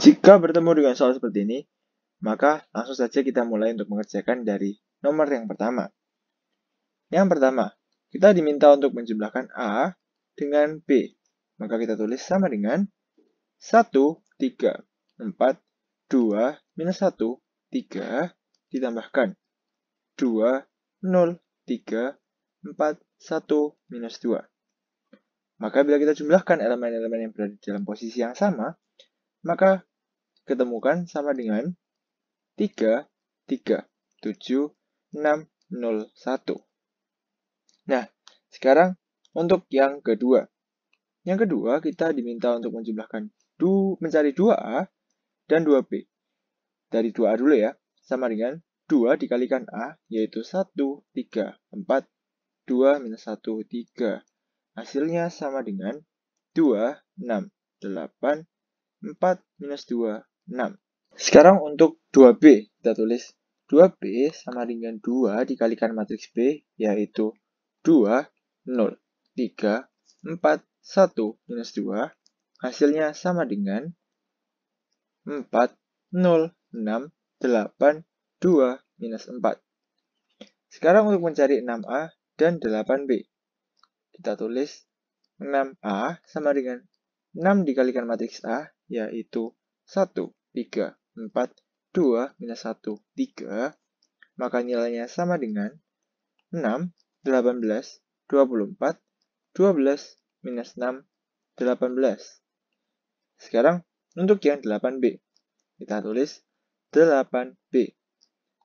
Jika bertemu dengan soal seperti ini, maka langsung saja kita mulai untuk mengerjakan dari nomor yang pertama. Yang pertama, kita diminta untuk menjumlahkan A dengan B. Maka kita tulis sama dengan 1, 3, 4, 2, minus 1, 3, ditambahkan 2, 0, 3, 4, 1, minus 2. Maka bila kita jumlahkan elemen-elemen yang berada di dalam posisi yang sama, maka ketemukan sama dengan 3, 3, 7, 6, 0, 1. Nah, sekarang untuk yang kedua. Yang kedua, kita diminta untuk menjumlahkan du, mencari 2A dan 2B. Dari 2A dulu ya, sama dengan 2 dikalikan A, yaitu 1, 3, 4, 2, minus 1, 3. Hasilnya sama dengan 2, 6, 8, 4, minus 2, 6. Sekarang untuk 2B, kita tulis 2B sama dengan 2 dikalikan matriks B, yaitu 2, 0, 3, 4, 1, minus 2. Hasilnya sama dengan 4, 0, 6, 8, 2, minus 4. Sekarang untuk mencari 6A dan 8B. Kita tulis 6A sama dengan 6 dikalikan matriks A, yaitu 1. 3, 4, 2, minus 1, 3, maka nilainya sama dengan 6, 18, 24, 12, minus 6, 18. Sekarang untuk yang 8B, kita tulis 8B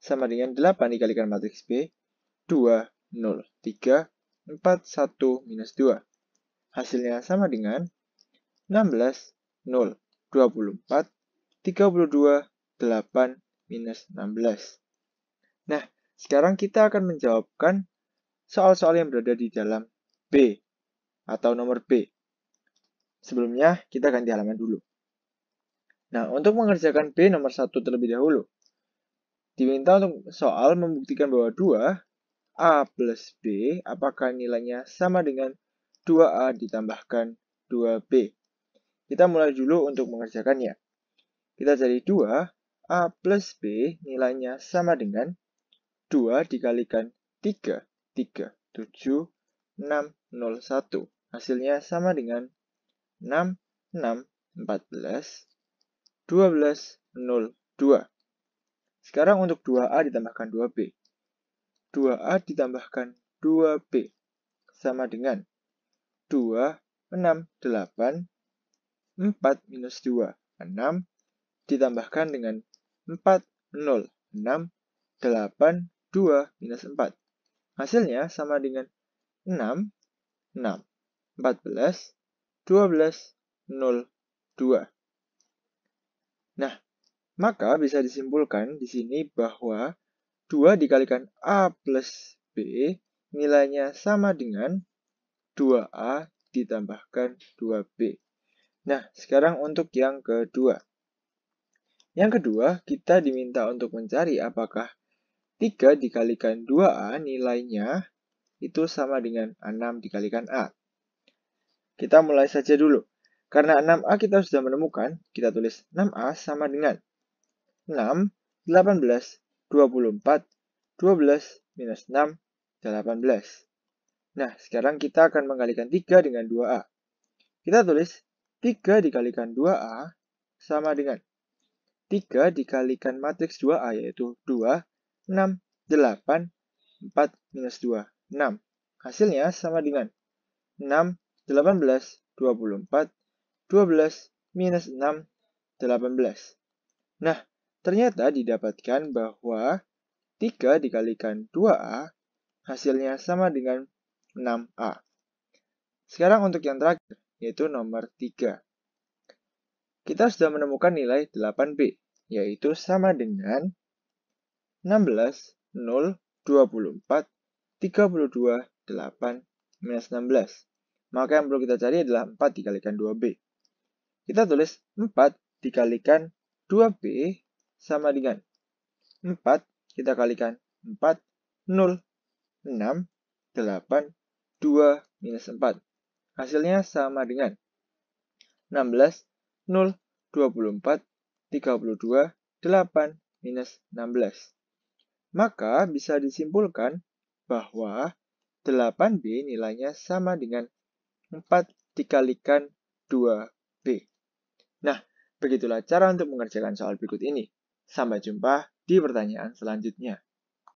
sama dengan 8 dikalikan matriks B, 2, 0, 3, 4, 1, minus 2. Hasilnya sama dengan 16, 0, 24, 32, 8 minus 16. Nah, sekarang kita akan menjawabkan soal-soal yang berada di dalam B atau nomor B. Sebelumnya, kita ganti halaman dulu. Nah, untuk mengerjakan B nomor 1 terlebih dahulu, diminta untuk soal membuktikan bahwa 2 A plus B apakah nilainya sama dengan 2A ditambahkan 2B. Kita mulai dulu untuk mengerjakannya. Kita jadi 2, A plus B nilainya sama dengan 2 dikalikan 3, 3, 7, 6, 0, 1. Hasilnya sama dengan 6, 6, 14, 12, 0, 2. Sekarang untuk 2A ditambahkan 2B. 2A ditambahkan 2B sama dengan 2, 6, 8, 4 minus 2, 6, ditambahkan dengan 4, 0, 6, 8, 2, minus 4. Hasilnya sama dengan 6, 6, 14, 12, 0, 2. Nah, maka bisa disimpulkan di sini bahwa 2 dikalikan A plus B nilainya sama dengan 2A ditambahkan 2B. Nah, sekarang untuk yang kedua. Yang kedua, kita diminta untuk mencari apakah 3 dikalikan 2A nilainya itu sama dengan 6 dikalikan A. Kita mulai saja dulu. Karena 6A kita sudah menemukan, kita tulis 6A sama dengan 6, 18, 24, 12, minus 6, 18. Nah, sekarang kita akan mengalikan 3 dengan 2A. Kita tulis 3 dikalikan 2A sama dengan 3 dikalikan matriks 2A yaitu 2, 6, 8, 4, minus 2, 6. Hasilnya sama dengan 6, 18, 24, 12, minus 6, 18. Nah, ternyata didapatkan bahwa 3 dikalikan 2A hasilnya sama dengan 6A. Sekarang untuk yang terakhir, yaitu nomor 3. Kita sudah menemukan nilai 8B, yaitu sama dengan 16, 0, 24, 32, 8, minus 16. Maka yang perlu kita cari adalah 4 dikalikan 2B. Kita tulis 4 dikalikan 2B sama dengan 4 kita kalikan 4, 0, 6, 8, 2, minus 4. Hasilnya sama dengan 16, 0, 24, 32, 8, minus 16. Maka bisa disimpulkan bahwa 8B nilainya sama dengan 4 dikalikan 2B. Nah, begitulah cara untuk mengerjakan soal berikut ini. Sampai jumpa di pertanyaan selanjutnya.